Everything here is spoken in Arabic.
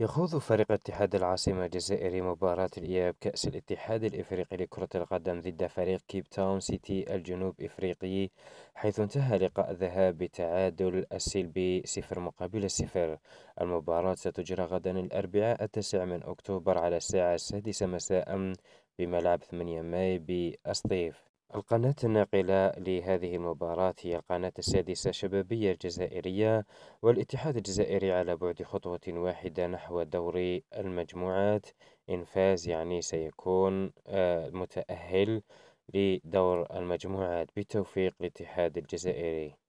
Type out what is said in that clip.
يخوض فريق اتحاد العاصمة الجزائري مباراة الإياب كأس الاتحاد الإفريقي لكرة القدم ضد فريق كيب تاون سيتي الجنوب إفريقي حيث انتهى لقاء الذهاب بتعادل السلبي صفر مقابل صفر المباراة ستجرى غدا الأربعاء التاسع من أكتوبر على الساعة السادسة مساء بملعب 8 ماي بأسطيف القناة الناقلة لهذه المباراة هي القناة السادسة الشبابية الجزائرية والاتحاد الجزائري على بعد خطوة واحدة نحو دوري المجموعات إن فاز يعني سيكون آه، متأهل لدور المجموعات بتوفيق الاتحاد الجزائري